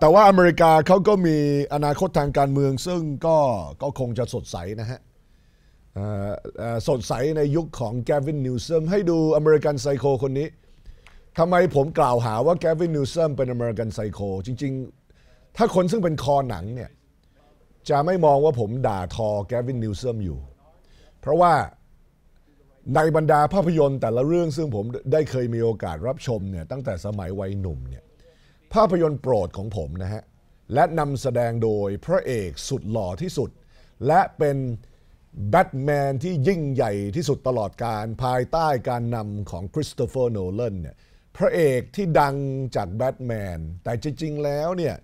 แต่ว่าอเมริกาเขาก็มีอนาคตทางการเมือง ซึ่งก็ก็คงจะสดใสนะฮะสดใสในยุคของแกวินนิวซัมให้ดูอเมริกันไซโคคนนี้ทำไมผมกล่าวหาว่าแกวินนิวซัมเป็นอเมริกันไซโคจริงๆถ้าคนซึ่งเป็นคอหนังเนี่ยจะไม่มองว่าผมด่าทอแกวินนิวซัมอยู่ เพราะว่าในบรรดาภาพยนตร์แต่ละเรื่องซึ่งผมได้เคยมีโอกาสรับชมเนี่ยตั้งแต่สมัยวัยหนุ่มเนี่ยภาพยนตร์โปรดของผมนะฮะและนำแสดงโดยพระเอกสุดหล่อที่สุด และเป็นแบทแมนที่ยิ่งใหญ่ที่สุดตลอดการภายใต้การนำของคริสโตเฟอร์โนเลนเนี่ยพระเอกที่ดังจากแบทแมนแต่จริง ๆ แล้วเนี่ย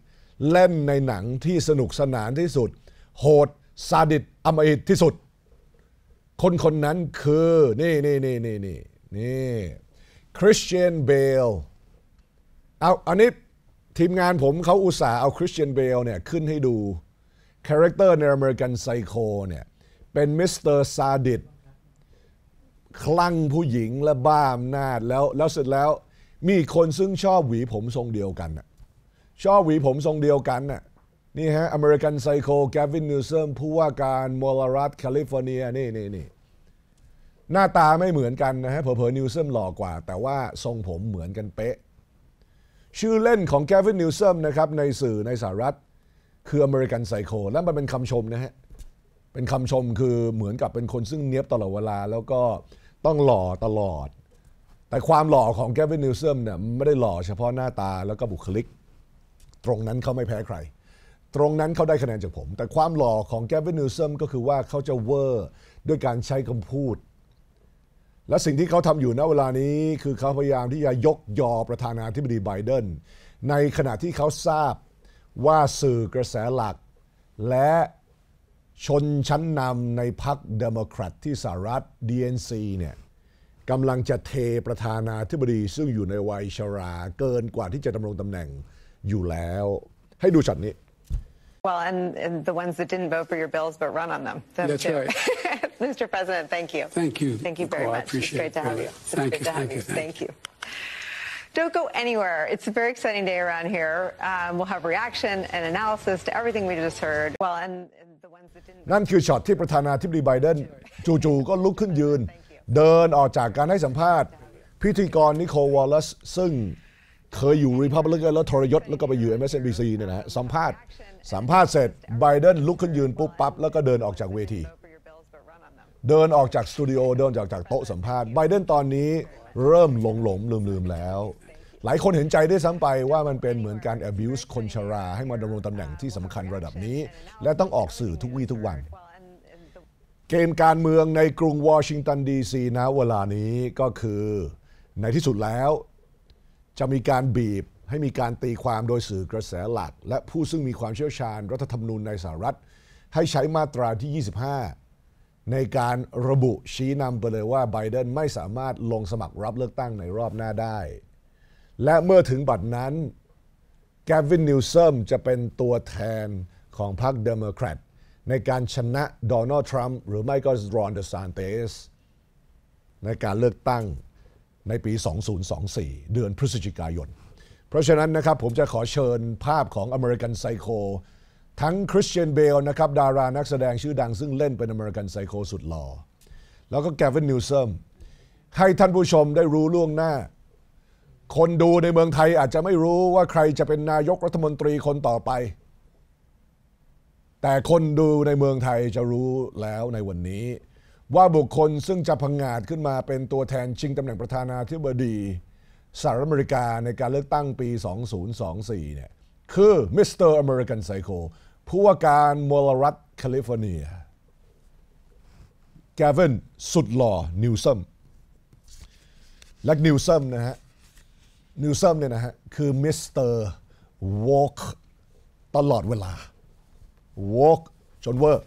เล่นในหนังที่สนุกสนานที่สุด โหดซาดิสอมอิตที่สุด คนคนนั้นคือ นี่นี่นี่นี่นี่ นี่คริสเตียนเบลเอา อันนี้ทีมงานผมเขาอุตส่าห์เอาคริสเตียนเบลเนี่ยขึ้นให้ดู คาแรคเตอร์ในอเมริกันไซโคเนี่ยเป็นมิสเตอร์ซาดิส คลั่งผู้หญิงและบ้าอำนาจแล้ว แล้วเสร็จแล้วมีคนซึ่งชอบหวีผมทรงเดียวกันน่ะ ชอบหวีผมทรงเดียวกันน่ะนี่ฮะอเมริกันไซโคแกวินนิวเซมผู้ว่าการมอลรัฐแคลิฟอร์เนียนี่นี่นี่หน้าตาไม่เหมือนกันนะฮะเผอๆนิวเซมหล่อกว่า แต่ว่าทรงผมเหมือนกันเป๊ะชื่อเล่นของแกวินนิวเซมนะครับในสื่อในสหรัฐคืออเมริกันไซโคและมันเป็นคำชมนะฮะเป็นคำชมคือเหมือนกับเป็นคนซึ่งเนี้ยบตลอดเวลา แล้วก็ต้องหล่อตลอด แต่ความหล่อของแกวินนิวเซมเนี่ยไม่ได้หล่อเฉพาะหน้าตาแล้วก็บุคลิก ตรงนั้นเขาไม่แพ้ใคร ตรงนั้นเขาได้คะแนนจากผม แต่ความหล่อของแกวินนิวเซมก็คือว่าเขาจะเวอร์ ด้วยการใช้คำพูดและสิ่งที่เขาทำอยู่ณเวลานี้คือเขาพยายามที่จะยกยอประธานาธิบดีไบเดน ในขณะที่เขาทราบว่าสื่อกระแสหลัก และชนชั้นนำในพรรคเดโมแครตที่สหรัฐ DNC เนี่ยกำลังจะเทประธานาธิบดีซึ่งอยู่ในวัยชราเกินกว่าที่จะดำรงตำแหน่งอยู่แล้ว ให้ดูช็อตนี้ Well, and, and, the ones that didn't vote for your bills but run on them. them That's too. right. Mr. President, thank you. Thank you. Thank you very oh, much. I appreciate it's great to have you. It's thank great you, to have thank you. you. Thank you. Don't go anywhere. It's a very exciting day around here. Um, we'll have reaction and analysis to everything we just heard. Well, and, and the ones that didn't. นั่นคือช็อตที่ประธานาธิบดีไบเดนจู่ๆก็ลุกขึ้นยืนเดินออกจากการให้สัมภาษณ์พิธีกรนิโคลวอลลัสซึ่งเคยอยู่รีพับลิกันแล้วทรยศแล้วก็ไปอยู่ MSNBC เนี่ยนะสัมภาษณ์ สัมภาษณ์เสร็จไบเดนลุกขึ้นยืนปุ๊บ ปั๊บ แล้วก็เดินออกจากเวที เดินออกจากสตูดิโอเดินออกจากโต๊ะสัมภาษณ์ไบเดนตอนนี้เริ่มหลงหลงลืมลืมแล้ว หลายคนเห็นใจได้ซ้ำไปว่ามันเป็นเหมือนการ abuse คนชรา ให้มาดำรงตำแหน่งที่สำคัญระดับนี้ และต้องออกสื่อทุกวี่ทุกวัน เกมการเมืองในกรุงวอชิงตันดีซีนะเวลานี้ก็คือในที่สุดแล้วจะมีการบีบให้มีการตีความโดยสื่อกระแสหลัก และผู้ซึ่งมีความเชี่ยวชาญรัฐธรรมนูญในสหรัฐให้ใช้มาตราที่ 25 ในการระบุชี้นำไปเลยว่าไบเดนไม่สามารถลงสมัครรับเลือกตั้งในรอบหน้าได้ และเมื่อถึงบัดนั้นแกวินนิวเซมจะเป็นตัวแทนของพรรคเดโมแครตในการชนะโดนัลด์ทรัมป์หรือไม่ก็รอนเดซานเตสในการเลือกตั้งในปี 2024 เดือนพฤศจิกายน เพราะฉะนั้นนะครับ ผมจะขอเชิญภาพของ American Psycho ทั้งคริสเตียนเบลนะครับ ดารานักแสดงชื่อดัง ซึ่งเล่นเป็น American Psycho สุดหลอ่อแล้วก็แกว i นนิวเซมให้ท่านผู้ชมได้รู้ล่วงหน้า คนดูในเมืองไทยอาจจะไม่รู้ว่าใครจะเป็นนายกรัฐมนตรีคนต่อไป แต่คนดูในเมืองไทยจะรู้แล้วในวันนี้ว่าบุคคลซึ่งจะพังงาดขึ้นมาเป็นตัวแทนชิงตำแหน่งประธานาธิบดีสหรัฐอเมริกา ในการเลือกตั้งปี 2024 เนี่ย คือมิสเตอร์อเมริกันไซโคผู้ว่าการมลรัฐแคลิฟอร์เนียแกเวนสุดหล่อนิวซัมและนิวซัมนะฮะนิวซัมเนี่ยนะฮะ คือมิสเตอร์วอล์กตลอดเวลาวอล์กจนเวอร์